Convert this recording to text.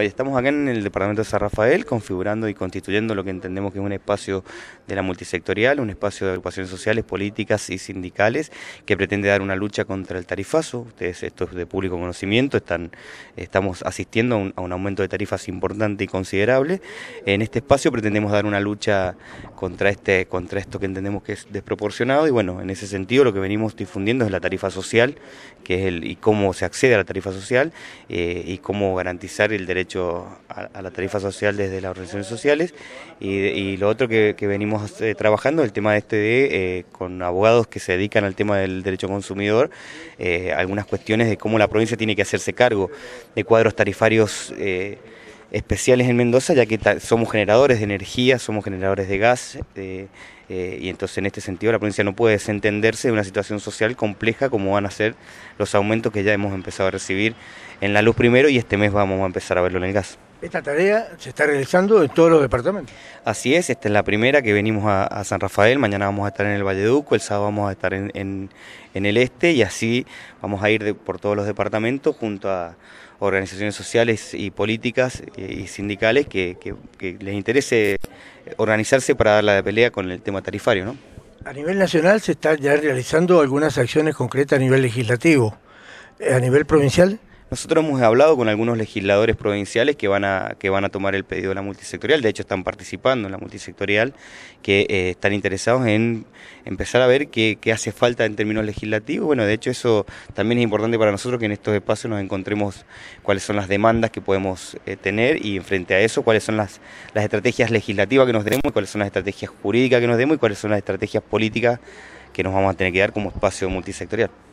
Estamos acá en el departamento de San Rafael configurando y constituyendo lo que entendemos que es un espacio de la multisectorial, un espacio de agrupaciones sociales, políticas y sindicales que pretende dar una lucha contra el tarifazo. Ustedes, esto es de público conocimiento, están, estamos asistiendo a un, aumento de tarifas importante y considerable. En este espacio pretendemos dar una lucha contra, este, contra esto que entendemos que es desproporcionado y bueno, en ese sentido lo que venimos difundiendo es la tarifa social que es el, y cómo se accede a la tarifa social eh, y cómo garantizar el derecho a, la tarifa social desde las organizaciones sociales y, lo otro que, venimos eh, trabajando, el tema este de eh, con abogados que se dedican al tema del derecho consumidor, eh, algunas cuestiones de cómo la provincia tiene que hacerse cargo de cuadros tarifarios especiales en Mendoza, ya que somos generadores de energía, somos generadores de gas, eh, eh, y entonces en este sentido la provincia no puede desentenderse de una situación social compleja como van a ser los aumentos que ya hemos empezado a recibir en la luz primero y este mes vamos a empezar a verlo en el gas. Esta tarea se está realizando en todos los departamentos. Así es, esta es la primera que venimos a, San Rafael, mañana vamos a estar en el Valleduco, el sábado vamos a estar en, el este y así vamos a ir por todos los departamentos junto a organizaciones sociales y políticas y sindicales que, les interese organizarse para dar la pelea con el tema tarifario. ¿no? A nivel nacional se están ya realizando algunas acciones concretas a nivel legislativo. Eh, ¿A nivel provincial? Nosotros hemos hablado con algunos legisladores provinciales que van a, que van a tomar el pedido de la multisectorial, de hecho están participando en la multisectorial, que eh, están interesados en empezar a ver qué, hace falta en términos legislativos. Bueno, de hecho eso también es importante para nosotros que en estos espacios nos encontremos cuáles son las demandas que podemos eh, tener y frente a eso cuáles son las, las estrategias legislativas que nos demos, cuáles son las estrategias jurídicas que nos demos y cuáles son las estrategias políticas que nos vamos a tener que dar como espacio multisectorial.